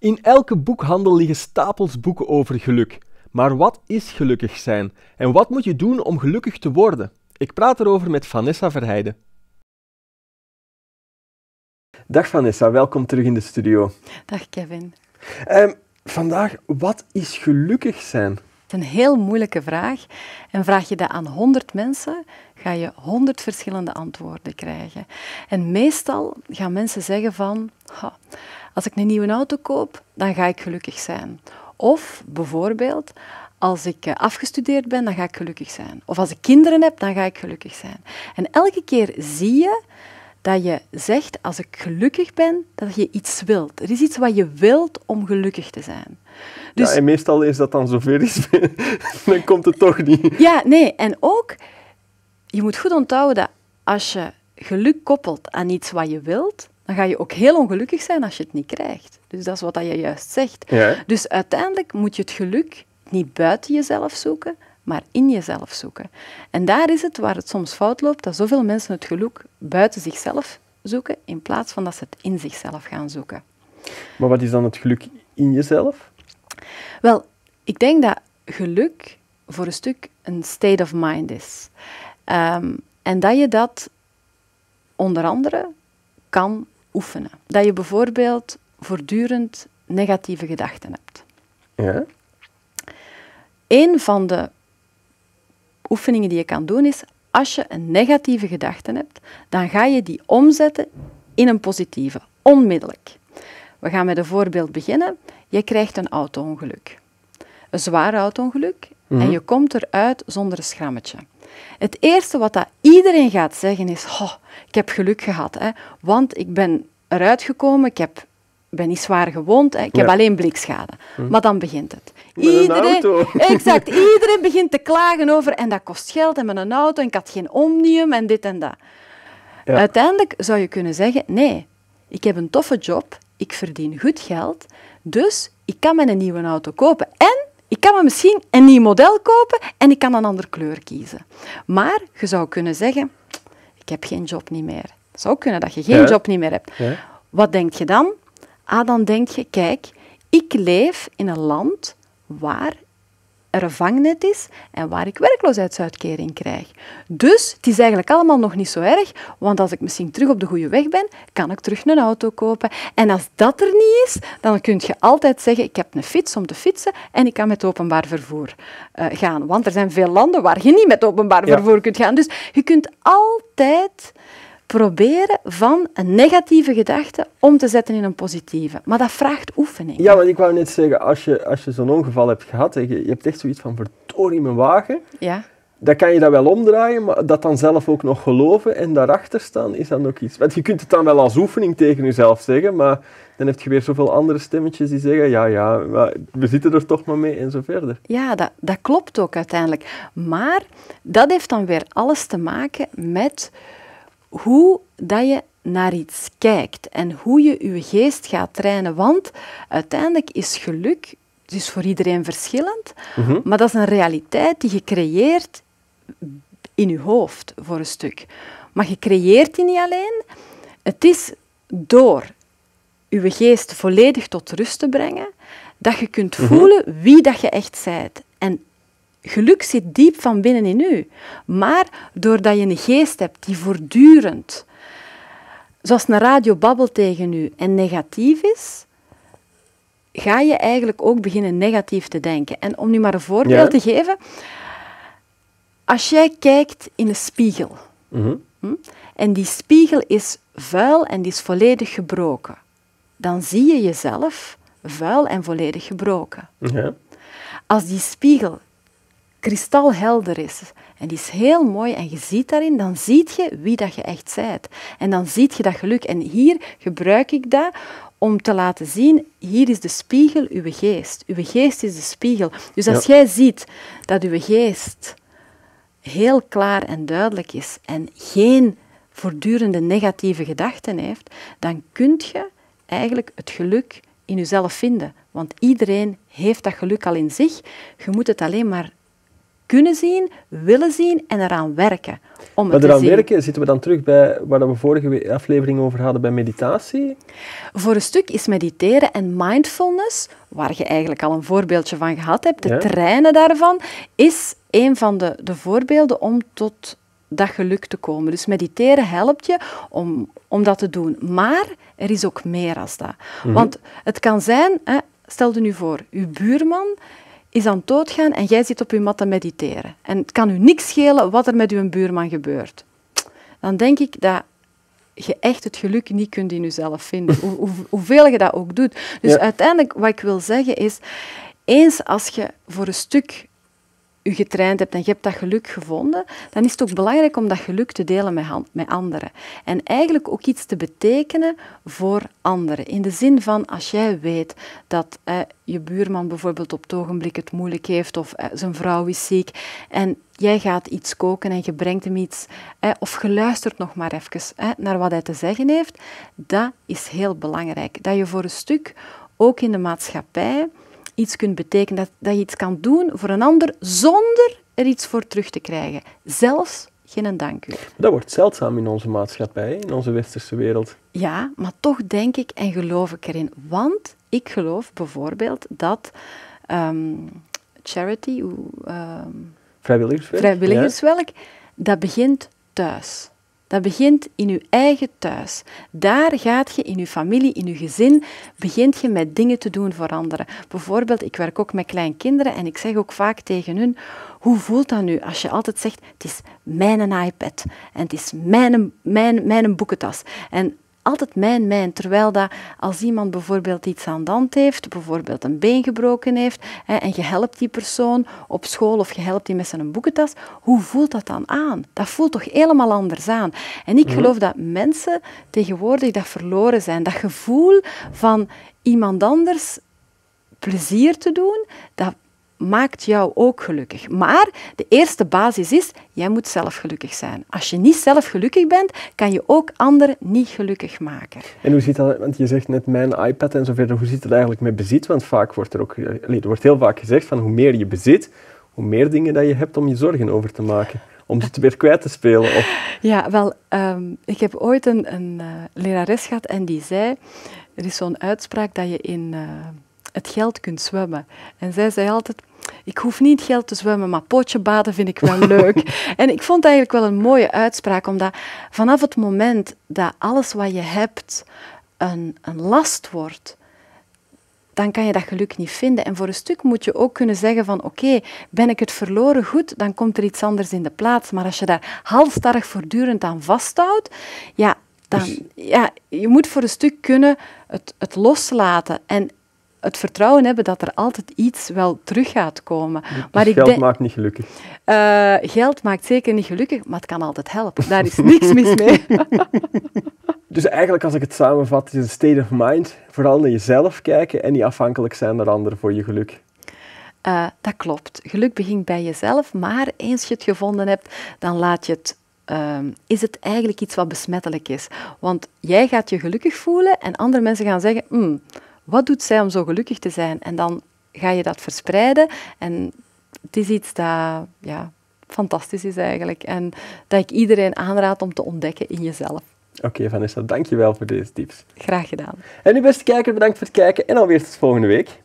In elke boekhandel liggen stapels boeken over geluk. Maar wat is gelukkig zijn en wat moet je doen om gelukkig te worden? Ik praat erover met Vanessa Verheijden. Dag Vanessa, welkom terug in de studio. Dag Kevin. Ehm, vandaag, wat is gelukkig zijn? is een heel moeilijke vraag. En vraag je dat aan 100 mensen, ga je honderd verschillende antwoorden krijgen. En meestal gaan mensen zeggen van, als ik een nieuwe auto koop, dan ga ik gelukkig zijn. Of bijvoorbeeld, als ik eh, afgestudeerd ben, dan ga ik gelukkig zijn. Of als ik kinderen heb, dan ga ik gelukkig zijn. En elke keer zie je dat je zegt, als ik gelukkig ben, dat je iets wilt. Er is iets wat je wilt om gelukkig te zijn. Dus... Ja, en meestal is dat dan zover is, dan komt het toch niet. Ja, nee, en ook, je moet goed onthouden dat als je geluk koppelt aan iets wat je wilt, dan ga je ook heel ongelukkig zijn als je het niet krijgt. Dus dat is wat je juist zegt. Ja. Dus uiteindelijk moet je het geluk niet buiten jezelf zoeken, maar in jezelf zoeken. En daar is het waar het soms fout loopt, dat zoveel mensen het geluk buiten zichzelf zoeken, in plaats van dat ze het in zichzelf gaan zoeken. Maar wat is dan het geluk in jezelf? Wel, ik denk dat geluk voor een stuk een state of mind is. Ehm, en dat je dat onder andere kan oefenen. Dat je bijvoorbeeld voortdurend negatieve gedachten hebt. Ja. Een van de oefeningen die je kan doen is, als je een negatieve gedachte hebt, dan ga je die omzetten in een positieve, onmiddellijk. We gaan met een voorbeeld beginnen. Je krijgt een auto-ongeluk. Een zwaar auto-ongeluk en mhm. je komt eruit zonder een schrammetje. Het eerste wat dat iedereen gaat zeggen is, ik heb geluk gehad, hè, want ik ben eruit gekomen, ik heb ben niet zwaar gewond, hè. ik heb alleen blikschade. Hm. Maar dan begint het. Iedereen, exact, iedereen begint te klagen over en dat kost geld en met een auto en ik had geen omnium en dit en dat. Uiteindelijk zou je kunnen zeggen, nee, ik heb een toffe job, ik verdien goed geld, dus ik kan me een nieuwe auto kopen. En ik kan me misschien een nieuw model kopen en ik kan een andere kleur kiezen. Maar je zou kunnen zeggen, ik heb geen job niet meer. Het zou kunnen dat je geen job niet meer hebt. Wat denk je dan? Ah, dan denk je, kijk, ik leef in een land waar er een vangnet is en waar ik werkloosheidsuitkering krijg. Dus het is eigenlijk allemaal nog niet zo erg, want als ik misschien terug op de goede weg ben, kan ik terug een auto kopen. En als dat er niet is, dan kun je altijd zeggen, ik heb een fiets om te fietsen en ik kan met openbaar vervoer eh, gaan. Want er zijn veel landen waar je niet met openbaar vervoer kunt gaan. Dus je kunt altijd proberen van een negatieve gedachte om te zetten in een positieve. Maar dat vraagt oefening. Ja, want ik wou net zeggen, als je, als je zo'n ongeval hebt gehad, je, je hebt echt zoiets van verdorie mijn wagen. Ja dan kan je dat wel omdraaien, maar dat dan zelf ook nog geloven en daarachter staan, is dan ook iets. Want je kunt het dan wel als oefening tegen jezelf zeggen, maar dan heb je weer zoveel andere stemmetjes die zeggen, ja, ja, we zitten er toch maar mee en zo verder. Ja, dat, dat klopt ook uiteindelijk. Maar dat heeft dan weer alles te maken met hoe dat je naar iets kijkt en hoe je je geest gaat trainen. Want uiteindelijk is geluk dus voor iedereen verschillend, mhm. maar dat is een realiteit die je creëert in je hoofd voor een stuk. Maar je creëert die niet alleen. Het is door je geest volledig tot rust te brengen dat je kunt mhm. voelen wie dat je echt zijt. En geluk zit diep van binnen in u. Maar doordat je een geest hebt die voortdurend, zoals een radio babbelt tegen u en negatief is, ga je eigenlijk ook beginnen negatief te denken. En om nu maar een voorbeeld te geven. Als jij kijkt in een spiegel mhm. hm, en die spiegel is vuil en die is volledig gebroken, dan zie je jezelf vuil en volledig gebroken. Ja. Als die spiegel kristalhelder is. En die is heel mooi en je ziet daarin, dan ziet je wie dat je echt zijt. En dan ziet je dat geluk. En hier gebruik ik dat om te laten zien, hier is de spiegel uw geest. Uw geest is de spiegel. Dus als jij ziet dat uw geest heel klaar en duidelijk is en geen voortdurende negatieve gedachten heeft, dan kunt je eigenlijk het geluk in jezelf vinden. Want iedereen heeft dat geluk al in zich. Je moet het alleen maar kunnen zien, willen zien en eraan werken. Om maar eraan werken zitten we dan terug bij waar we vorige aflevering over hadden bij meditatie? Voor een stuk is mediteren en mindfulness, waar je eigenlijk al een voorbeeldje van gehad hebt, de trainen daarvan, is een van de, de voorbeelden om tot dat geluk te komen. Dus mediteren helpt je om, om dat te doen. Maar er is ook meer als dat. Mhm. Want het kan zijn, hè, stel je nu voor, uw buurman is aan het doodgaan en jij zit op je mat te mediteren. En het kan u niks schelen wat er met uw buurman gebeurt. Dan denk ik dat je echt het geluk niet kunt in jezelf vinden, hoe, hoe, hoeveel je dat ook doet. Dus uiteindelijk, wat ik wil zeggen is, eens als je voor een stuk u getraind hebt en je hebt dat geluk gevonden, dan is het ook belangrijk om dat geluk te delen met, met anderen. En eigenlijk ook iets te betekenen voor anderen. In de zin van als jij weet dat eh, je buurman bijvoorbeeld op het ogenblik het moeilijk heeft of zijn vrouw is ziek en jij gaat iets koken en je brengt hem iets eh, of luistert nog maar even naar wat hij te zeggen heeft, dat is heel belangrijk. Dat je voor een stuk ook in de maatschappij iets kunt betekenen, dat, dat je iets kan doen voor een ander zonder er iets voor terug te krijgen. Zelfs geen dank u. Dat wordt zeldzaam in onze maatschappij, in onze westerse wereld. Ja, maar toch denk ik en geloof ik erin. Want ik geloof bijvoorbeeld dat ehm, charity, ehm, vrijwilligerswerk, dat begint thuis. Dat begint in uw eigen thuis. Daar gaat je in uw familie, in uw gezin, begint je met dingen te doen voor anderen. Bijvoorbeeld, ik werk ook met kleinkinderen en ik zeg ook vaak tegen hun, hoe voelt dat nu als je altijd zegt, het is mijn iPad en het is mijn, mijn, mijn boekentas. En altijd mijn, mijn. Terwijl dat als iemand bijvoorbeeld iets aan de hand heeft, bijvoorbeeld een been gebroken heeft, hè, en je helpt die persoon op school of je helpt die met zijn boekentas, hoe voelt dat dan aan? Dat voelt toch helemaal anders aan. En ik mhm. geloof dat mensen tegenwoordig dat verloren zijn. Dat gevoel van iemand anders plezier te doen, dat maakt jou ook gelukkig. Maar de eerste basis is, jij moet zelf gelukkig zijn. Als je niet zelf gelukkig bent, kan je ook anderen niet gelukkig maken. En hoe ziet dat, want je zegt net mijn iPad en zo verder, hoe ziet het eigenlijk met bezit? Want vaak wordt er ook, eh, er wordt heel vaak gezegd van hoe meer je bezit, hoe meer dingen dat je hebt om je zorgen over te maken. Om ze te weer kwijt te spelen. Of... Ja, wel, ehm, ik heb ooit een, een eh, lerares gehad en die zei, er is zo'n uitspraak dat je in... Eh, het geld kunt zwemmen. En zij zei altijd, ik hoef niet geld te zwemmen, maar pootje baden vind ik wel leuk. en ik vond eigenlijk wel een mooie uitspraak, omdat vanaf het moment dat alles wat je hebt een, een last wordt, dan kan je dat geluk niet vinden. En voor een stuk moet je ook kunnen zeggen van oké, ben ik het verloren goed, dan komt er iets anders in de plaats. Maar als je daar halstarrig voortdurend aan vasthoudt, ja, dan, dus- ja, je moet voor een stuk kunnen het, het loslaten. En het vertrouwen hebben dat er altijd iets wel terug gaat komen. Dus maar ik geld maakt niet gelukkig. Eh, geld maakt zeker niet gelukkig, maar het kan altijd helpen. Daar is niks mis mee. dus eigenlijk, als ik het samenvat, is een state of mind. Vooral naar jezelf kijken en niet afhankelijk zijn van anderen voor je geluk. Eh, dat klopt. Geluk begint bij jezelf, maar eens je het gevonden hebt, dan laat je het ehm, is het eigenlijk iets wat besmettelijk is. Want jij gaat je gelukkig voelen en andere mensen gaan zeggen, hmm, wat doet zij om zo gelukkig te zijn? En dan ga je dat verspreiden. En het is iets dat ja, fantastisch is eigenlijk. En dat ik iedereen aanraad om te ontdekken in jezelf. Oké okay, Vanessa, dankjewel voor deze tips. Graag gedaan. En nu beste kijker, bedankt voor het kijken en alweer tot volgende week.